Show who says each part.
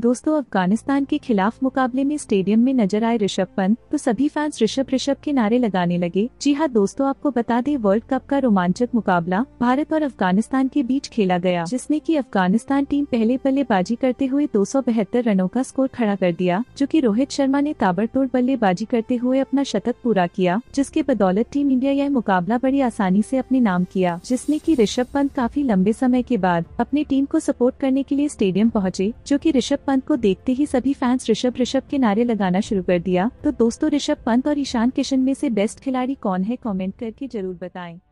Speaker 1: दोस्तों अफगानिस्तान के खिलाफ मुकाबले में स्टेडियम में नजर आए ऋषभ पंत तो सभी फैंस ऋषभ ऋषभ के नारे लगाने लगे जी हाँ दोस्तों आपको बता दें वर्ल्ड कप का रोमांचक मुकाबला भारत और अफगानिस्तान के बीच खेला गया जिसने की अफगानिस्तान टीम पहले बल्लेबाजी करते हुए दो रनों का स्कोर खड़ा कर दिया जो की रोहित शर्मा ने ताबड़तोड़ बल्लेबाजी करते हुए अपना शतक पूरा किया जिसके बदौलत टीम इंडिया यह मुकाबला बड़ी आसानी ऐसी अपने नाम किया जिसने की ऋषभ पंत काफी लंबे समय के बाद अपने टीम को सपोर्ट करने के लिए स्टेडियम पहुँचे जो की ऋषभ पंत को देखते ही सभी फैंस ऋषभ ऋषभ के नारे लगाना शुरू कर दिया तो दोस्तों ऋषभ पंत और ईशान किशन में से बेस्ट खिलाड़ी कौन है कमेंट करके जरूर बताएं